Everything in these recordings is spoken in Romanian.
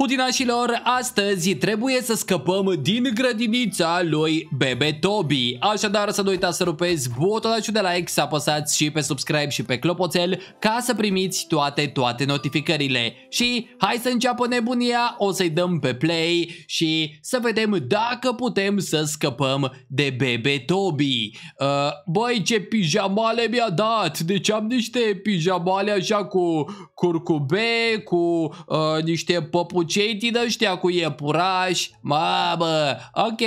Hudinașilor, astăzi trebuie să scăpăm din grădinița lui Bebe Tobi. Așadar să nu uitați să rupeți butonul de like, să apăsați și pe subscribe și pe clopoțel ca să primiți toate, toate notificările. Și hai să înceapă nebunia, o să-i dăm pe play și să vedem dacă putem să scăpăm de Bebe Tobi. Uh, băi, ce pijamale mi-a dat! Deci am niște pijamale așa cu curcube, cu uh, niște păpuci cei din ăștia cu iepuraș, mamă, ok,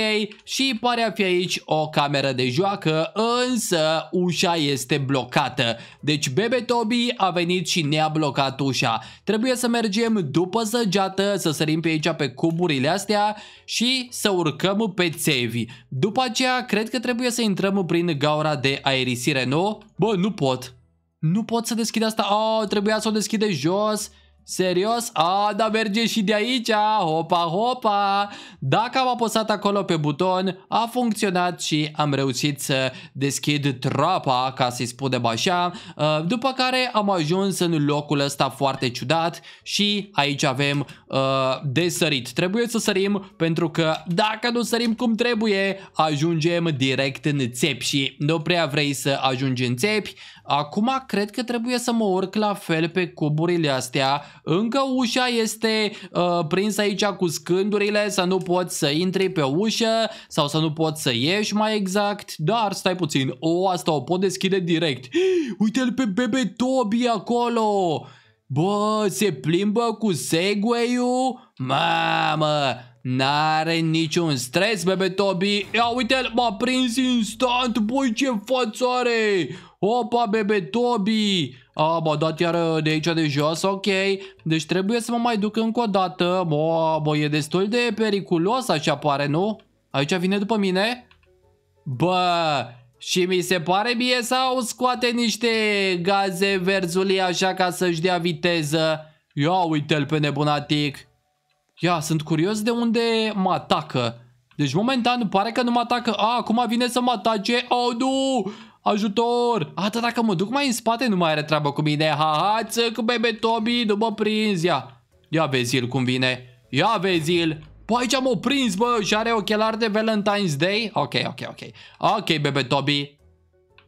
și pare a fi aici o cameră de joacă, însă ușa este blocată. Deci bebe Toby a venit și ne-a blocat ușa. Trebuie să mergem după săgeată, să sărim pe aici pe cuburile astea și să urcăm pe țevi. După aceea, cred că trebuie să intrăm prin gaura de aerisire, nu? Bă, nu pot. Nu pot să deschid asta. Oh, trebuia să o deschide jos. Serios? A, da merge și de aici, hopa, hopa! Dacă am apăsat acolo pe buton, a funcționat și am reușit să deschid trapa, ca să-i spunem așa, uh, după care am ajuns în locul ăsta foarte ciudat și aici avem uh, de sărit. Trebuie să sărim pentru că dacă nu sărim cum trebuie, ajungem direct în țepi și nu prea vrei să ajungi în țepi. Acum cred că trebuie să mă urc la fel pe cuburile astea încă ușa este uh, prinsă aici cu scândurile, să nu poți să intri pe ușă sau să nu poți să ieși mai exact. Dar stai puțin, o, oh, asta o pot deschide direct. Uite-l pe bebe Toby acolo! Bă, se plimbă cu segway-ul? Mamă, N-are niciun stres, bebe Toby. Ia uite-l, m-a prins instant. Băi, ce față are. Opa, bebe Toby. A, m-a dat iar uh, de aici de jos, ok. Deci trebuie să mă mai duc încă o dată. Bă, bă, e destul de periculos așa pare, nu? Aici vine după mine? Bă, și mi se pare bine sau scoate niște gaze verzulii așa ca să-și dea viteză. Ia uite-l pe nebunatic. Ia, sunt curios de unde mă atacă. Deci momentan pare că nu mă atacă. A, acum vine să mă atace. Oh, nu! Ajutor! Atât dacă mă duc mai în spate nu mai are treabă cu mine. Ha, ha, cu bebe Tobi, nu mă ia. Ia vezi il cum vine. Ia vezi il. Păi aici am oprins, bă, și are ochelari de Valentine's Day? Ok, ok, ok. Ok, bebe Tobi.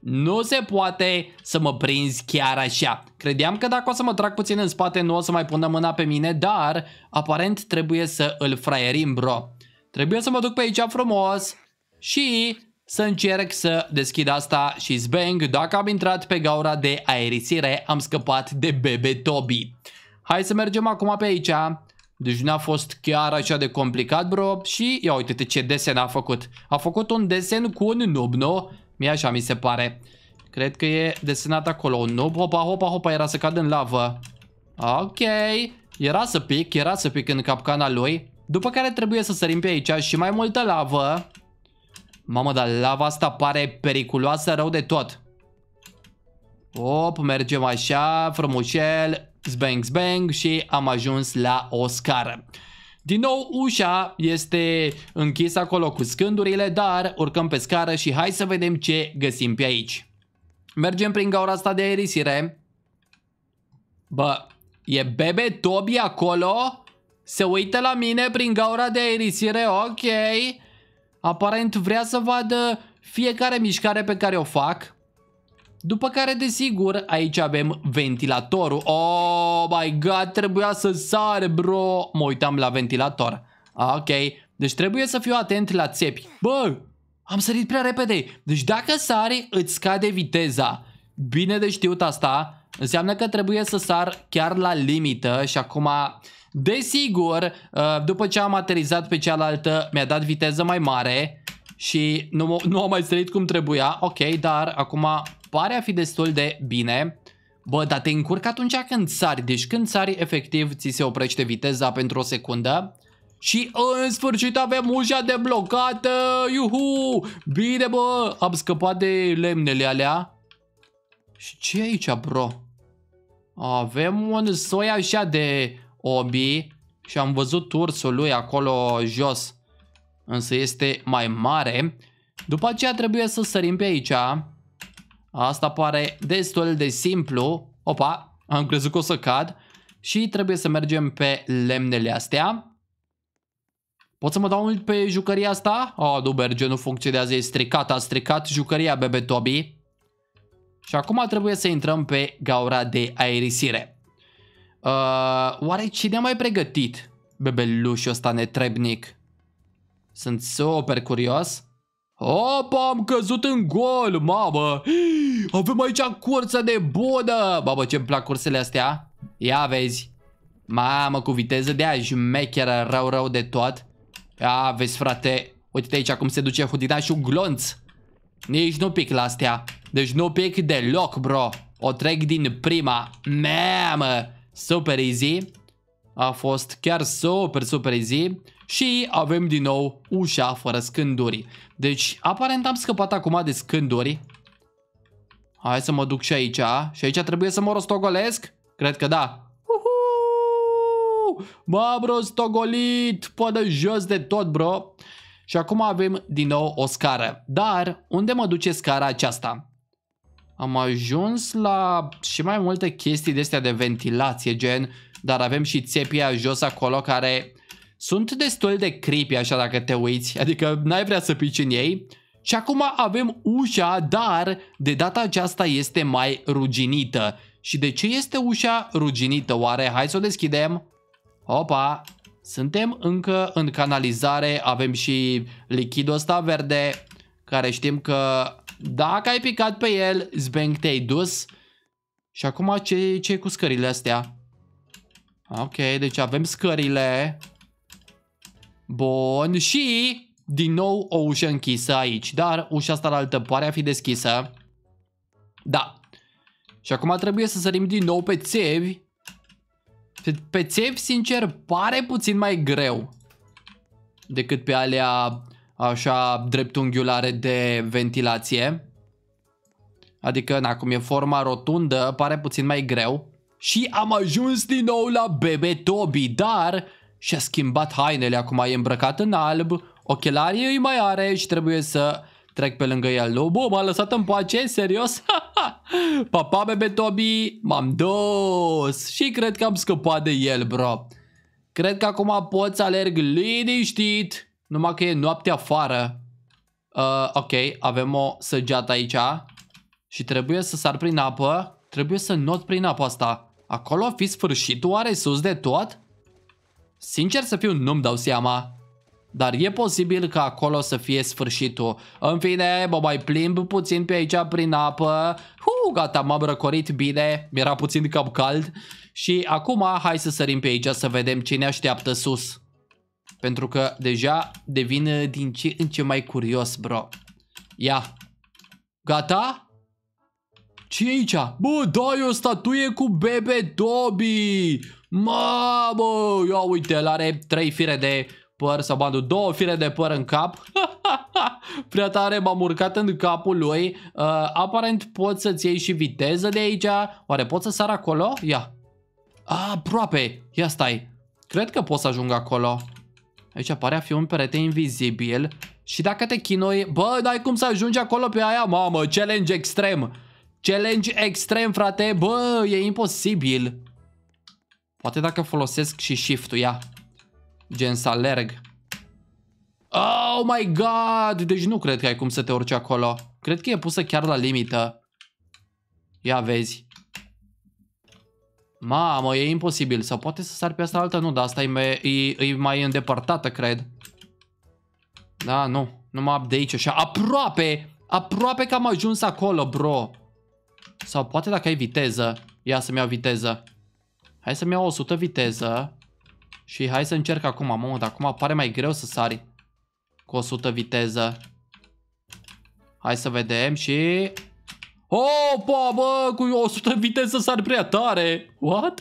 Nu se poate să mă prinzi chiar așa. Credeam că dacă o să mă trag puțin în spate nu o să mai pună mâna pe mine, dar aparent trebuie să îl fraierim, bro. Trebuie să mă duc pe aici frumos și să încerc să deschid asta și zbang, dacă am intrat pe gaura de aerisire, am scăpat de bebe Toby. Hai să mergem acum pe aici. Deci nu a fost chiar așa de complicat, bro. Și ia uite-te ce desen a făcut. A făcut un desen cu un nub, nu? Mi-e așa mi se pare. Cred că e desenat acolo un nub. Hopa, hopa, hopa, era să cad în lavă. Ok. Era să pic, era să pic în capcana lui. După care trebuie să sărim pe aici și mai multă lavă. Mamă, dar lava asta pare periculoasă rău de tot. Op, mergem așa, frumușel, zbang, zbang și am ajuns la o scară. Din nou, ușa este închisă acolo cu scândurile, dar urcăm pe scară și hai să vedem ce găsim pe aici. Mergem prin gaura asta de aerisire. Bă, e bebe Tobi acolo? Se uită la mine prin gaura de aerisire, ok. Aparent vrea să vadă fiecare mișcare pe care o fac. După care, desigur, aici avem ventilatorul. Oh my god, trebuia să sar, bro. Mă uitam la ventilator. Ah, ok, deci trebuie să fiu atent la țepi. Bă, am sărit prea repede. Deci dacă sari, îți scade viteza. Bine de știut asta. Înseamnă că trebuie să sar chiar la limită și acum Desigur, uh, după ce am aterizat pe cealaltă, mi-a dat viteză mai mare și nu, nu am mai străit cum trebuia. Ok, dar acum pare a fi destul de bine. Bă, dar te încurc atunci când sari. Deci când sari, efectiv, ți se oprește viteza pentru o secundă. Și în sfârșit avem ușa deblocată, iuhu! Bine, bă, am scăpat de lemnele alea. Și ce e aici, bro? Avem un soi așa de Obi și am văzut ursul lui acolo jos, însă este mai mare. După aceea trebuie să sărim pe aici. Asta pare destul de simplu. Opa, am crezut că o să cad. Și trebuie să mergem pe lemnele astea. Pot să mă dau mult pe jucăria asta? Oh, nu merge, nu funcționează, e stricat, a stricat jucăria, bebe Toby. Și acum trebuie să intrăm pe gaura de aerisire. Uh, oare cine a mai pregătit bebelușul ăsta netrebnic? Sunt super curios. Opa, am căzut în gol, mamă! Avem aici cursă de bună! Mamă, ce-mi plac cursele astea! Ia vezi! Mamă, cu viteză de aia șmecheră rău, rău de tot. Ia vezi, frate, uite aici cum se duce hudinașul glonț. Nici nu pic la astea. Deci nu pic deloc, bro. O trec din prima. Mamă! super easy. A fost chiar super, super easy. Și avem din nou ușa fără scânduri. Deci, aparent am scăpat acum de scânduri. Hai să mă duc și aici. Și aici trebuie să mă rostogolesc? Cred că da. Uhu! M-am rostogolit până jos de tot, bro. Și acum avem din nou o scară. Dar unde mă duce scara aceasta? am ajuns la și mai multe chestii de astea de ventilație, gen, dar avem și țepia jos acolo care sunt destul de creepy așa dacă te uiți, adică n-ai vrea să pici în ei. Și acum avem ușa, dar de data aceasta este mai ruginită. Și de ce este ușa ruginită oare? Hai să o deschidem. Opa! Suntem încă în canalizare, avem și lichidul ăsta verde, care știm că dacă ai picat pe el, zbeng te-ai dus. Și acum ce, ce cu scările astea? Ok, deci avem scările. Bun, și din nou o ușă închisă aici, dar ușa asta la altă pare a fi deschisă. Da. Și acum trebuie să sărim din nou pe țevi. Pe, pe țevi, sincer, pare puțin mai greu decât pe alea așa dreptunghiulare de ventilație. Adică, na, cum e forma rotundă, pare puțin mai greu. Și am ajuns din nou la bebe Toby, dar și-a schimbat hainele, acum e îmbrăcat în alb, ochelarii îi mai are și trebuie să trec pe lângă el. Nu, bă, m-a lăsat în pace, serios? pa, pa, bebe Toby, m-am dus și cred că am scăpat de el, bro. Cred că acum pot să alerg liniștit numai că e noapte afară. Uh, ok, avem o săgeată aici. Și trebuie să sar prin apă. Trebuie să not prin apă asta. Acolo a fi sfârșitul oare sus de tot? Sincer să fiu, nu-mi dau seama. Dar e posibil că acolo să fie sfârșitul. În fine, mă mai plimb puțin pe aici prin apă. Uh, gata, m-am răcorit bine. Mi-era puțin cam cald. Și acum hai să sărim pe aici să vedem cine așteaptă sus. Pentru că deja devin uh, din ce în ce mai curios, bro. Ia. Gata? ce e aici? Bă, da, e o statuie cu bebe Dobby! Mamă! Ia uite, el are trei fire de păr sau bandul, două fire de păr în cap. Prea tare, m-am urcat în capul lui. Uh, aparent pot să-ți iei și viteză de aici. Oare pot să sar acolo? Ia. A, aproape. Ia stai. Cred că pot să ajung acolo. Aici pare a fi un perete invizibil și dacă te chinui, bă, n-ai cum să ajungi acolo pe aia, mamă, challenge extrem. Challenge extrem, frate, bă, e imposibil. Poate dacă folosesc și shift-ul, ia. Gen să alerg. Oh my god, deci nu cred că ai cum să te urci acolo. Cred că e pusă chiar la limită. Ia vezi. Mamă, e imposibil. Sau poate să sar pe asta alta? Nu, dar asta e mai, e, e mai îndepărtată, cred. Da, nu. mă de aici așa. Aproape! Aproape că am ajuns acolo, bro. Sau poate dacă ai viteză. Ia să-mi iau viteză. Hai să-mi iau 100 viteză. Și hai să încerc acum. mă, dar acum pare mai greu să sari. Cu 100 viteză. Hai să vedem și... Opa, bă, cu 100 viteză s-ar prea tare. What?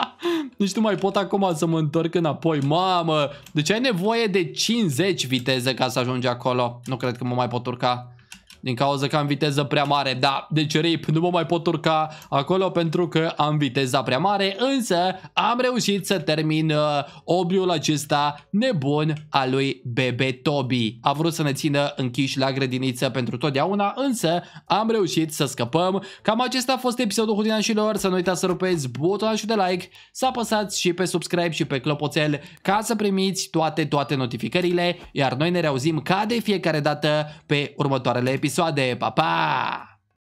Nici nu mai pot acum să mă întorc înapoi, mamă. Deci ai nevoie de 50 viteze ca să ajungi acolo. Nu cred că mă mai pot urca din cauza că am viteză prea mare. Da, deci rip, nu mă mai pot urca acolo pentru că am viteza prea mare, însă am reușit să termin uh, obriul acesta nebun al lui Bebe Toby. A vrut să ne țină închiși la grădiniță pentru totdeauna, însă am reușit să scăpăm. Cam acesta a fost episodul Hudinașilor, să nu uitați să rupeți butonul de like, să apăsați și pe subscribe și pe clopoțel ca să primiți toate, toate notificările, iar noi ne reauzim ca de fiecare dată pe următoarele episoade só de papá.